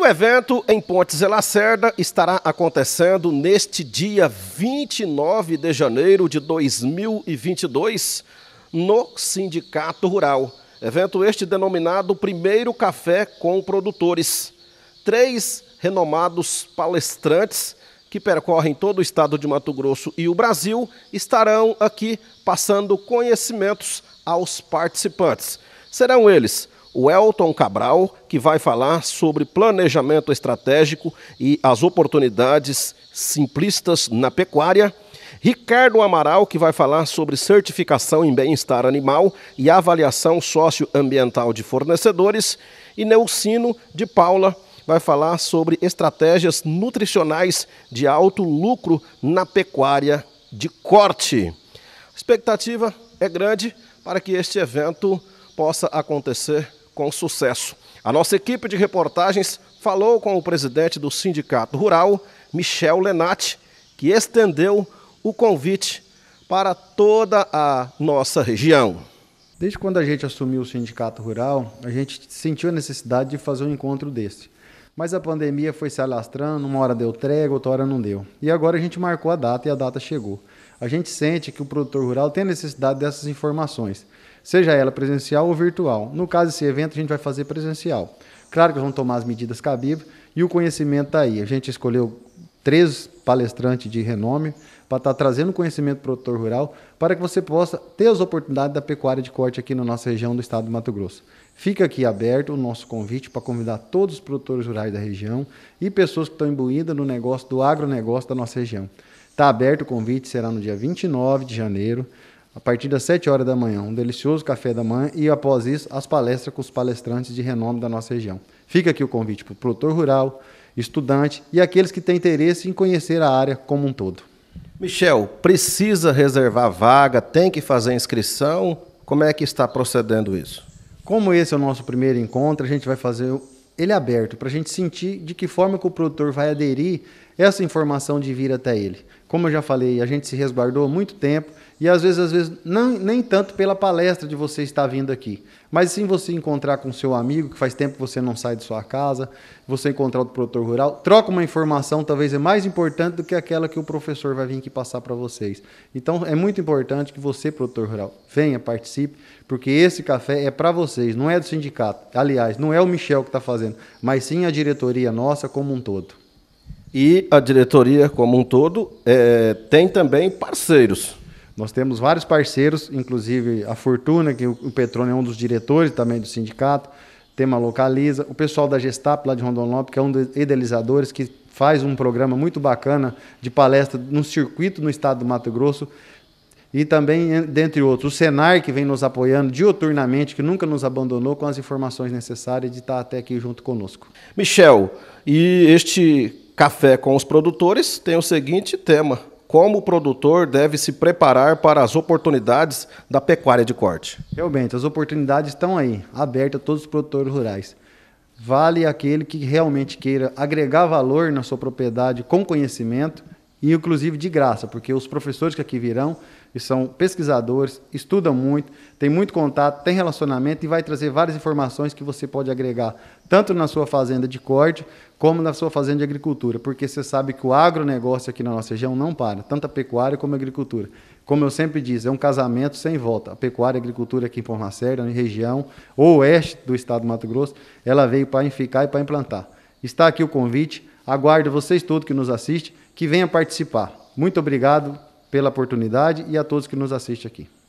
o evento em Pontes de Lacerda estará acontecendo neste dia 29 de janeiro de 2022 no Sindicato Rural. Evento este denominado Primeiro Café com Produtores. Três renomados palestrantes que percorrem todo o estado de Mato Grosso e o Brasil estarão aqui passando conhecimentos aos participantes. Serão eles o Elton Cabral, que vai falar sobre planejamento estratégico e as oportunidades simplistas na pecuária. Ricardo Amaral, que vai falar sobre certificação em bem-estar animal e avaliação socioambiental de fornecedores. E Neucino de Paula, vai falar sobre estratégias nutricionais de alto lucro na pecuária de corte. A expectativa é grande para que este evento possa acontecer com sucesso. A nossa equipe de reportagens falou com o presidente do Sindicato Rural, Michel Lenat, que estendeu o convite para toda a nossa região. Desde quando a gente assumiu o Sindicato Rural, a gente sentiu a necessidade de fazer um encontro desse. Mas a pandemia foi se alastrando, uma hora deu trégua, outra hora não deu. E agora a gente marcou a data e a data chegou a gente sente que o produtor rural tem necessidade dessas informações, seja ela presencial ou virtual. No caso desse evento, a gente vai fazer presencial. Claro que vão tomar as medidas cabíveis e o conhecimento está aí. A gente escolheu três palestrantes de renome para estar tá trazendo conhecimento para o produtor rural para que você possa ter as oportunidades da pecuária de corte aqui na nossa região do estado do Mato Grosso. Fica aqui aberto o nosso convite para convidar todos os produtores rurais da região e pessoas que estão imbuídas no negócio do agronegócio da nossa região. Está aberto o convite, será no dia 29 de janeiro, a partir das 7 horas da manhã, um delicioso café da manhã e, após isso, as palestras com os palestrantes de renome da nossa região. Fica aqui o convite para o produtor rural, estudante e aqueles que têm interesse em conhecer a área como um todo. Michel, precisa reservar vaga, tem que fazer inscrição? Como é que está procedendo isso? Como esse é o nosso primeiro encontro, a gente vai fazer ele aberto, para a gente sentir de que forma que o produtor vai aderir essa informação de vir até ele. Como eu já falei, a gente se resguardou há muito tempo e às vezes, às vezes não, nem tanto pela palestra de você estar vindo aqui, mas sim você encontrar com seu amigo que faz tempo que você não sai de sua casa, você encontrar o produtor rural, troca uma informação talvez é mais importante do que aquela que o professor vai vir aqui passar para vocês. Então é muito importante que você, produtor rural, venha, participe, porque esse café é para vocês, não é do sindicato. Aliás, não é o Michel que está fazendo, mas sim a diretoria nossa como um todo. E a diretoria, como um todo, é, tem também parceiros. Nós temos vários parceiros, inclusive a Fortuna, que o petrone é um dos diretores também do sindicato, tema Localiza, o pessoal da Gestapo lá de Rondonópolis, que é um dos idealizadores, que faz um programa muito bacana de palestra no circuito no estado do Mato Grosso, e também, dentre outros, o Senar, que vem nos apoiando dioturnamente, que nunca nos abandonou com as informações necessárias de estar até aqui junto conosco. Michel, e este Café com os Produtores tem o seguinte tema: como o produtor deve se preparar para as oportunidades da pecuária de corte? Realmente, as oportunidades estão aí, abertas a todos os produtores rurais. Vale aquele que realmente queira agregar valor na sua propriedade com conhecimento e, inclusive, de graça, porque os professores que aqui virão e são pesquisadores, estudam muito, tem muito contato, tem relacionamento e vai trazer várias informações que você pode agregar, tanto na sua fazenda de corte, como na sua fazenda de agricultura, porque você sabe que o agronegócio aqui na nossa região não para, tanto a pecuária como a agricultura. Como eu sempre disse, é um casamento sem volta. A pecuária e a agricultura aqui em Fornacerda, na região oeste do estado do Mato Grosso, ela veio para ficar e para implantar. Está aqui o convite, aguardo vocês todos que nos assistem, que venham participar. Muito obrigado pela oportunidade e a todos que nos assistem aqui.